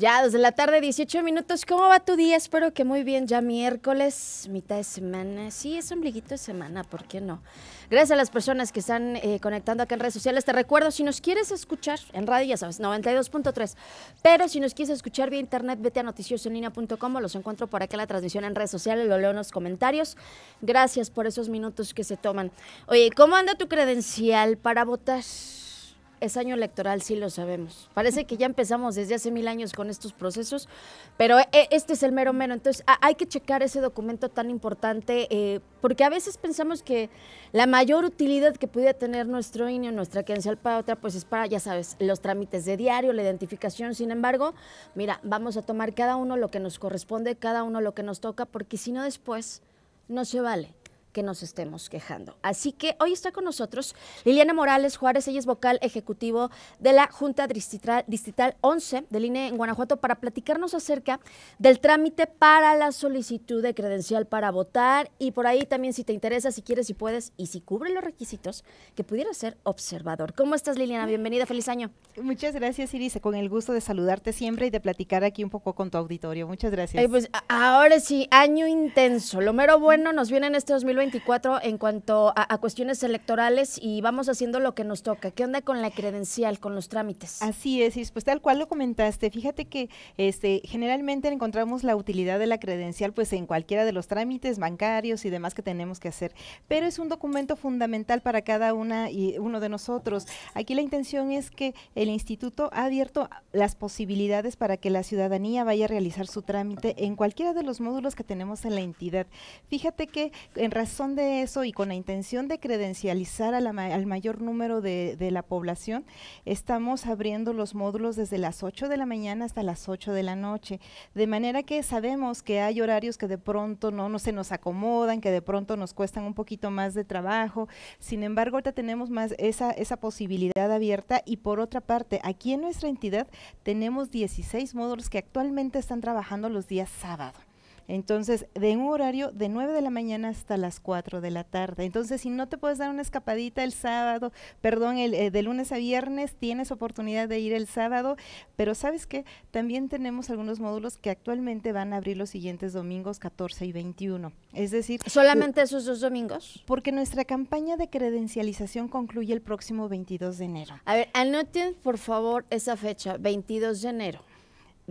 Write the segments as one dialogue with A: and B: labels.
A: Ya, desde la tarde, 18 minutos. ¿Cómo va tu día? Espero que muy bien. Ya miércoles, mitad de semana. Sí, es un ombliguito de semana, ¿por qué no? Gracias a las personas que están eh, conectando acá en redes sociales. Te recuerdo, si nos quieres escuchar en radio, ya sabes, 92.3. Pero si nos quieres escuchar vía internet, vete a noticiosenlina.com. Los encuentro por acá en la transmisión en redes sociales. Lo leo en los comentarios. Gracias por esos minutos que se toman. Oye, ¿cómo anda tu credencial para votar? es año electoral, sí lo sabemos. Parece que ya empezamos desde hace mil años con estos procesos, pero eh, este es el mero mero. Entonces hay que checar ese documento tan importante, eh, porque a veces pensamos que la mayor utilidad que pudiera tener nuestro INE nuestra credencial para otra, pues es para, ya sabes, los trámites de diario, la identificación. Sin embargo, mira, vamos a tomar cada uno lo que nos corresponde, cada uno lo que nos toca, porque si no después no se vale que nos estemos quejando. Así que hoy está con nosotros Liliana Morales Juárez, ella es vocal ejecutivo de la Junta Distrital, Distrital 11 del INE en Guanajuato para platicarnos acerca del trámite para la solicitud de credencial para votar y por ahí también si te interesa, si quieres, y puedes y si cubre los requisitos, que pudiera ser observador. ¿Cómo estás Liliana? Mm. Bienvenida, feliz año. Muchas gracias Iris, con el gusto de saludarte siempre y de
B: platicar aquí un poco con tu auditorio. Muchas gracias. pues
A: ahora sí, año intenso. Lo mero bueno nos viene en este 2020 24 en cuanto a, cuestiones electorales y vamos haciendo lo que nos toca. ¿Qué onda con la credencial, con los trámites? Así es, y pues tal cual lo comentaste, fíjate que
B: este generalmente encontramos la utilidad de la credencial pues en cualquiera de los trámites bancarios y demás que tenemos que hacer, pero es un documento fundamental para cada una y uno de nosotros. Aquí la intención es que el instituto ha abierto las posibilidades para que la ciudadanía vaya a realizar su trámite en cualquiera de los módulos que tenemos en la entidad. Fíjate que en razón razón de eso y con la intención de credencializar al mayor número de, la población, estamos abriendo los módulos desde las 8 de la mañana hasta las 8 de la noche, de manera que sabemos que hay horarios que de pronto no, se nos acomodan, que de pronto nos cuestan un poquito más de trabajo, sin embargo ahorita tenemos más esa, esa posibilidad abierta y por otra parte, aquí en nuestra entidad tenemos 16 módulos que actualmente están trabajando los días sábados. Entonces, de un horario de 9 de la mañana hasta las 4 de la tarde. Entonces, si no te puedes dar una escapadita el sábado, perdón, el, eh, de lunes a viernes, tienes oportunidad de ir el sábado, pero sabes que también tenemos algunos módulos que actualmente van a abrir los siguientes domingos 14 y 21. Es decir, ¿solamente esos dos domingos? Porque nuestra campaña de credencialización concluye el próximo
A: 22 de enero. A ver, anoten por favor esa fecha, 22 de enero.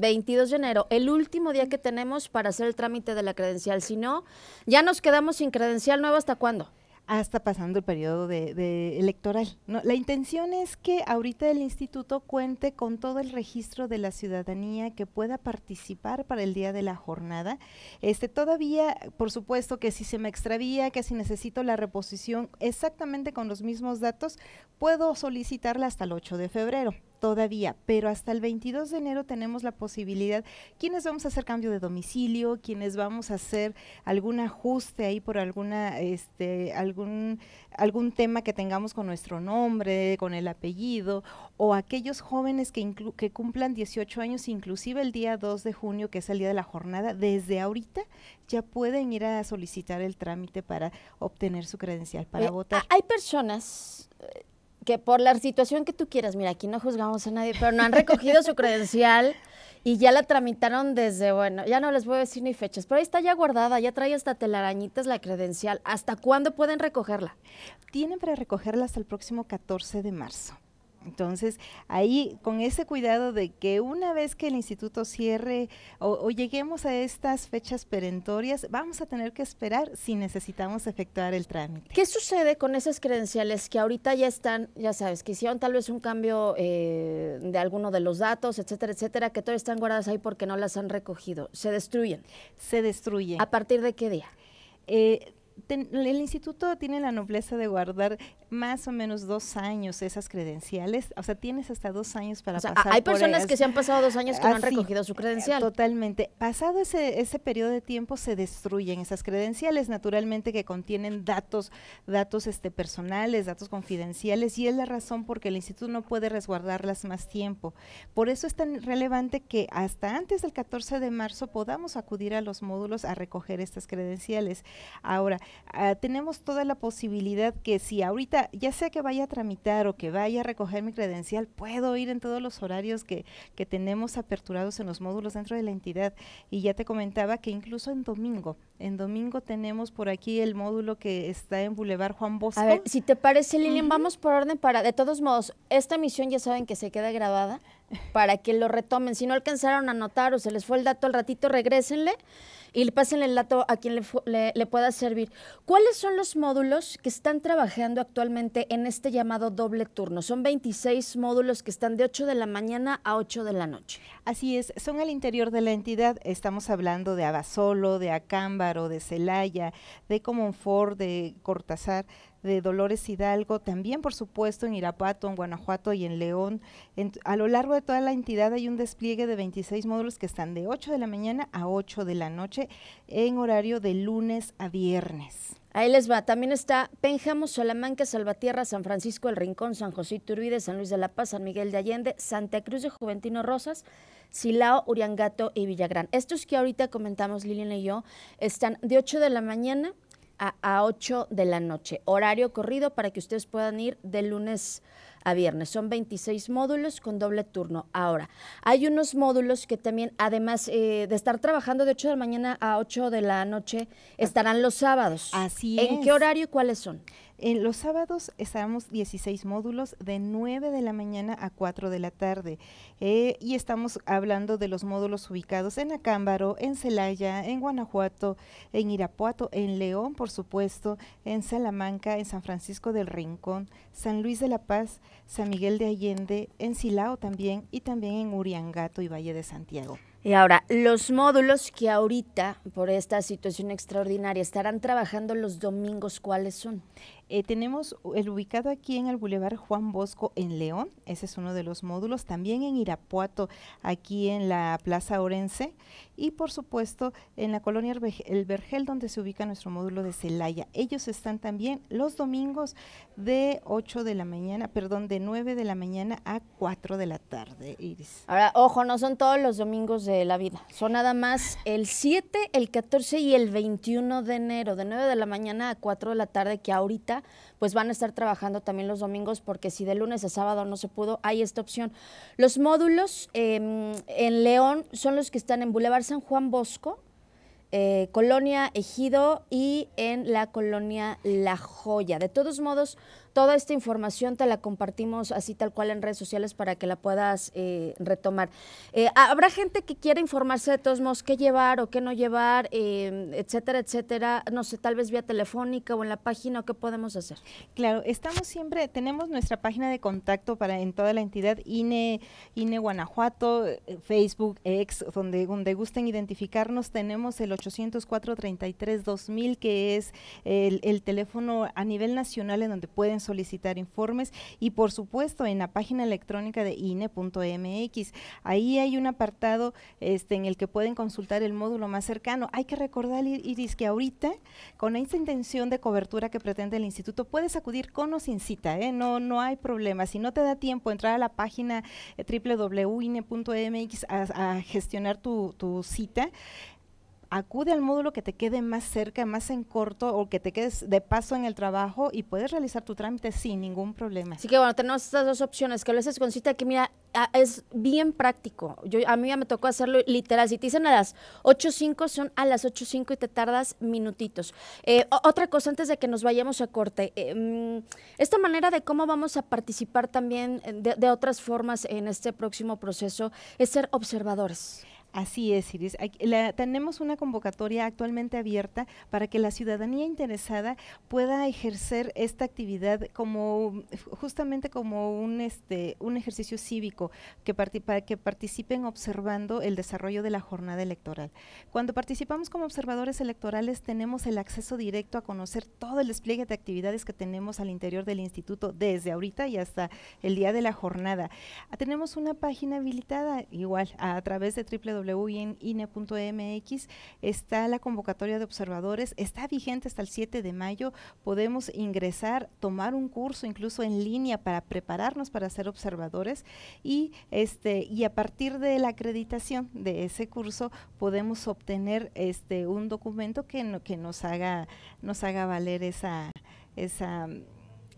A: 22 de enero, el último día que tenemos para hacer el trámite de la credencial. Si no, ya nos quedamos sin credencial nueva hasta cuándo?
B: Hasta pasando el periodo de, electoral. la intención es que ahorita el instituto cuente con todo el registro de la ciudadanía que pueda participar para el día de la jornada. Este todavía, por supuesto, que si se me extravía, que si necesito la reposición exactamente con los mismos datos, puedo solicitarla hasta el 8 de febrero todavía, pero hasta el 22 de enero tenemos la posibilidad, quienes vamos a hacer cambio de domicilio, quienes vamos a hacer algún ajuste ahí por alguna, este, algún, algún tema que tengamos con nuestro nombre, con el apellido, o aquellos jóvenes que, que cumplan 18 años, inclusive el día 2 de junio, que es el día de la jornada, desde ahorita ya pueden ir a solicitar el trámite para obtener su credencial para eh, votar.
A: Hay personas que por la situación que tú quieras, mira, aquí no juzgamos a nadie, pero no han recogido su credencial y ya la tramitaron desde, bueno, ya no les voy a decir ni fechas, pero ahí está ya guardada, ya trae hasta telarañitas la credencial. ¿Hasta cuándo pueden recogerla? Tienen para recogerla hasta el próximo 14
B: de marzo. Entonces, ahí con ese cuidado de que una vez que el instituto cierre o, lleguemos a estas fechas perentorias, vamos a tener que esperar si necesitamos efectuar el trámite.
A: ¿Qué sucede con esas credenciales que ahorita ya están, ya sabes, que hicieron tal vez un cambio eh, de alguno de los datos, etcétera, etcétera, que todavía están guardadas ahí porque no las han recogido? ¿Se destruyen? Se destruyen. ¿A partir de qué día?
B: Eh, el instituto tiene la nobleza de guardar más o menos dos años esas credenciales, o sea, tienes hasta dos años para o Hay personas que se han pasado dos años que no han recogido su credencial. Totalmente. Pasado ese, ese periodo de tiempo se destruyen esas credenciales, naturalmente que contienen datos, datos este, personales, datos confidenciales, y es la razón porque el instituto no puede resguardarlas más tiempo. Por eso es tan relevante que hasta antes del 14 de marzo podamos acudir a los módulos a recoger estas credenciales. Ahora, Ah, tenemos toda la posibilidad que si ahorita, ya sea que vaya a tramitar o que vaya a recoger mi credencial, puedo ir en todos los horarios que, tenemos aperturados en los módulos dentro de la entidad. Y ya te comentaba que incluso en domingo, en domingo tenemos por aquí el módulo que está en Boulevard Juan Bosco. A ver, si te parece, Lilian, vamos
A: por orden para, de todos modos, esta misión ya saben que se queda grabada para que lo retomen. Si no alcanzaron a anotar o se les fue el dato al ratito, regrésenle y le pasen el dato a quien le, pueda servir. ¿Cuáles son los módulos que están trabajando actualmente en este llamado doble turno? Son 26 módulos que están de 8 de la mañana a 8 de la noche. Así es, son
B: al interior de la entidad. Estamos hablando de Abasolo, de Acámbaro, de Celaya, de Comonfort, de Cortázar, de Dolores Hidalgo, también por supuesto en Irapato, en Guanajuato y en León. a lo largo de toda la entidad hay un despliegue de 26 módulos que están de 8 de la mañana a 8 de la noche en horario de lunes a viernes.
A: Ahí les va, también está Penjamos, Salamanca, Salvatierra, San Francisco, El Rincón, San José Turbide San Luis de la Paz, San Miguel de Allende, Santa Cruz de Juventino Rosas, Silao, Uriangato y Villagrán. Estos que ahorita comentamos Liliana y yo están de 8 de la mañana a, ocho 8 de la noche. Horario corrido para que ustedes puedan ir de lunes a viernes. Son 26 módulos con doble turno. Ahora, hay unos módulos que también, además eh, de estar trabajando de 8 de la mañana a 8 de la noche, ah. estarán los sábados. Así es. ¿En qué horario y cuáles son? En los sábados estamos 16 módulos
B: de 9 de la mañana a 4 de la tarde. Eh, y estamos hablando de los módulos ubicados en Acámbaro, en Celaya, en Guanajuato, en Irapuato, en León, por supuesto, en Salamanca, en San Francisco del Rincón, San Luis de la Paz, San Miguel de Allende, en Silao también y también en Uriangato y Valle de Santiago.
A: Y ahora, los módulos que ahorita, por esta situación extraordinaria, estarán trabajando los domingos, ¿cuáles son? Eh, tenemos el ubicado aquí en el Boulevard Juan
B: Bosco en León, ese es uno de los módulos, también en Irapuato, aquí en la Plaza Orense, y por supuesto en la colonia El Vergel, donde se ubica nuestro módulo de Celaya. Ellos están también los domingos de 8 de la mañana, perdón, de 9 de la mañana a 4 de la tarde,
A: Iris. Ahora, ojo, no son todos los domingos la vida. Son nada más el 7, el 14 y el 21 de enero, de 9 de la mañana a 4 de la tarde, que ahorita pues van a estar trabajando también los domingos, porque si de lunes a sábado no se pudo, hay esta opción. Los módulos em, en León son los que están en Boulevard San Juan Bosco, eh, Colonia Ejido y en la Colonia La Joya. De todos modos, Toda esta información te la compartimos así tal cual en redes sociales para que la puedas eh, retomar. Eh, habrá gente que quiera informarse de todos modos qué llevar o qué no llevar, eh, etcétera, etcétera. No sé, tal vez vía telefónica o en la página, ¿qué podemos hacer? Claro, estamos siempre, tenemos nuestra página
B: de contacto para en toda la entidad INE, INE Guanajuato, Facebook, Ex, donde, donde gusten identificarnos, tenemos el 804 33 2000 que es el, el teléfono a nivel nacional en donde pueden solicitar informes y por supuesto en la página electrónica de INE.mx. Ahí hay un apartado este, en el que pueden consultar el módulo más cercano. Hay que recordar, Iris, que ahorita con esta intención de cobertura que pretende el instituto, puedes acudir con o sin cita, ¿eh? no, no hay problema. Si no te da tiempo entrar a la página eh, www.ine.mx a, a gestionar tu, tu cita, acude al módulo que te quede más cerca, más en corto o que te quedes de paso en el trabajo y puedes realizar tu trámite sin ningún problema. Así que bueno, tenemos
A: estas dos opciones, que lo haces con cita, que mira, es bien práctico. Yo, a mí ya me tocó hacerlo literal. Si te dicen a las 8.05, son a las 8.05 y te tardas minutitos. Eh, otra cosa antes de que nos vayamos a corte, eh, mm, esta manera de cómo vamos a participar también eh, de otras formas en este próximo proceso es ser observadores.
B: Así es, Iris. tenemos una convocatoria actualmente abierta para que la ciudadanía interesada pueda ejercer esta actividad como justamente como un este un ejercicio cívico que para que participen observando el desarrollo de la jornada electoral. Cuando participamos como observadores electorales tenemos el acceso directo a conocer todo el despliegue de actividades que tenemos al interior del instituto desde ahorita y hasta el día de la jornada. Tenemos una página habilitada igual a, través de www www.ine.mx está la convocatoria de observadores, está vigente hasta el 7 de mayo, podemos ingresar, tomar un curso incluso en línea para prepararnos para ser observadores y, este, y a partir de la acreditación de ese curso podemos obtener este, un documento que, que nos, haga, nos haga valer esa... esa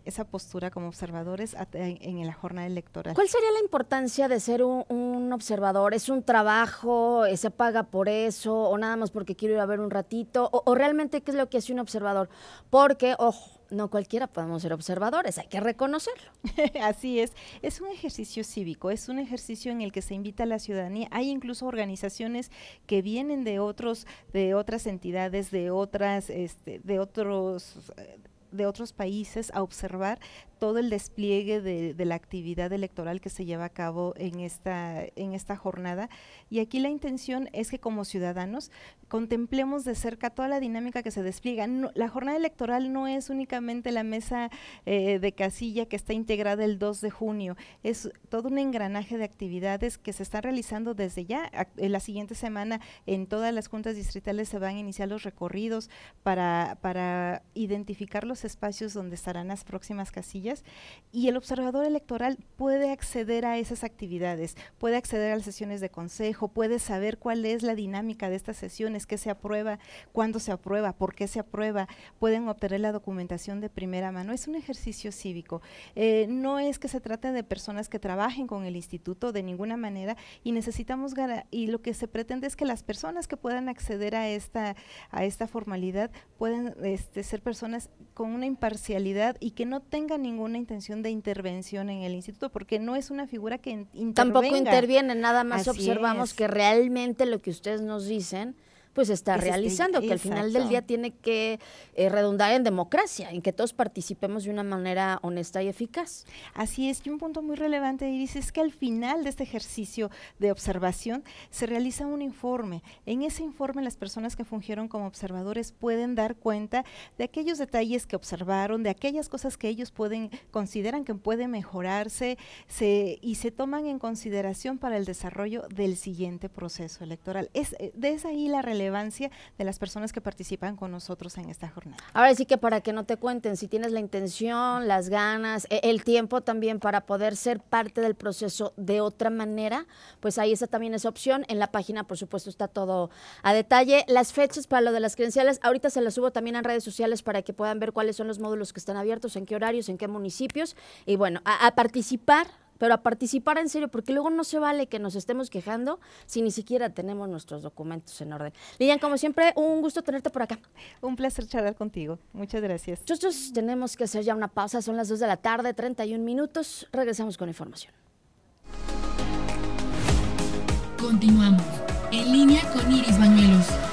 B: esa postura como observadores en, la jornada electoral. ¿Cuál sería
A: la importancia de ser un, observador? ¿Es un trabajo? ¿Se paga por eso? ¿O nada más porque quiero ir a ver un ratito? ¿O, realmente qué es lo que hace un observador? Porque, ojo, no cualquiera podemos ser observadores, hay que reconocerlo.
B: Así es, es un ejercicio cívico, es un ejercicio en el que se invita a la ciudadanía. Hay incluso organizaciones que vienen de otros, de otras entidades, de otras, este, de otros eh, de otros países a observar todo el despliegue de, la actividad electoral que se lleva a cabo en esta, en esta jornada. Y aquí la intención es que como ciudadanos contemplemos de cerca toda la dinámica que se despliega. la jornada electoral no es únicamente la mesa eh, de casilla que está integrada el 2 de junio, es todo un engranaje de actividades que se están realizando desde ya. En la siguiente semana en todas las juntas distritales se van a iniciar los recorridos para, para identificar los espacios donde estarán las próximas casillas y el observador electoral puede acceder a esas actividades, puede acceder a las sesiones de consejo, puede saber cuál es la dinámica de estas sesiones, qué se aprueba, cuándo se aprueba, por qué se aprueba, pueden obtener la documentación de primera mano. Es un ejercicio cívico. Eh, no es que se trate de personas que trabajen con el instituto de ninguna manera y necesitamos y lo que se pretende es que las personas que puedan acceder a esta a esta formalidad pueden este, ser personas con una imparcialidad y que no tenga ninguna intención de intervención en el instituto, porque no es una figura que intervenga. Tampoco interviene, nada más observamos que
A: realmente lo que ustedes nos dicen pues está pues, este, realizando, que al final del día tiene que eh, redundar en democracia, en que todos participemos de una manera honesta y eficaz. Así es, que un punto muy relevante, Iris, es que al final de este ejercicio de observación se realiza
B: un informe. En ese informe las personas que fungieron como observadores pueden dar cuenta de aquellos detalles que observaron, de aquellas cosas que ellos pueden consideran que pueden mejorarse se, y se toman en consideración para el desarrollo del siguiente proceso electoral. Es, eh, de ahí la de las personas que participan con nosotros en esta jornada.
A: Ahora sí que para que no te cuenten, si tienes la intención, las ganas, e-, el tiempo también para poder ser parte del proceso de otra manera, pues ahí está también esa opción. En la página, por supuesto, está todo a detalle. Las fechas para lo de las credenciales, ahorita se las subo también en redes sociales para que puedan ver cuáles son los módulos que están abiertos, en qué horarios, en qué municipios. Y bueno, a participar pero a participar en serio, porque luego no se vale que nos estemos quejando si ni siquiera tenemos nuestros documentos en orden. Lilian, como siempre, un gusto tenerte por acá. Un placer charlar contigo. Muchas gracias. Nosotros tenemos que hacer ya una pausa, son las 2 de la tarde, 31 minutos. Regresamos con información. Continuamos en línea con Iris Bañuelos.